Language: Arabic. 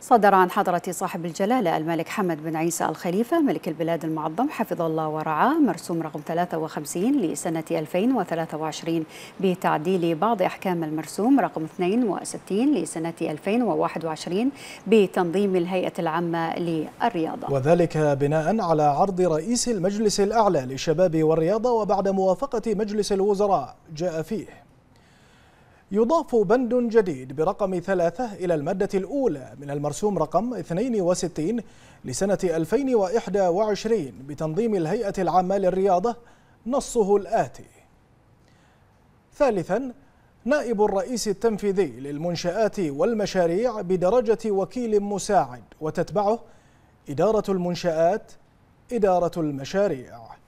صدر عن حضرة صاحب الجلالة الملك حمد بن عيسى الخليفة ملك البلاد المعظم حفظه الله ورعاه مرسوم رقم 53 لسنة 2023 بتعديل بعض أحكام المرسوم رقم 62 لسنة 2021 بتنظيم الهيئة العامة للرياضة وذلك بناء على عرض رئيس المجلس الأعلى للشباب والرياضة وبعد موافقة مجلس الوزراء جاء فيه يضاف بند جديد برقم ثلاثة إلى المادة الأولى من المرسوم رقم 62 لسنة 2021 بتنظيم الهيئة العامة للرياضة نصه الآتي ثالثا نائب الرئيس التنفيذي للمنشآت والمشاريع بدرجة وكيل مساعد وتتبعه إدارة المنشآت إدارة المشاريع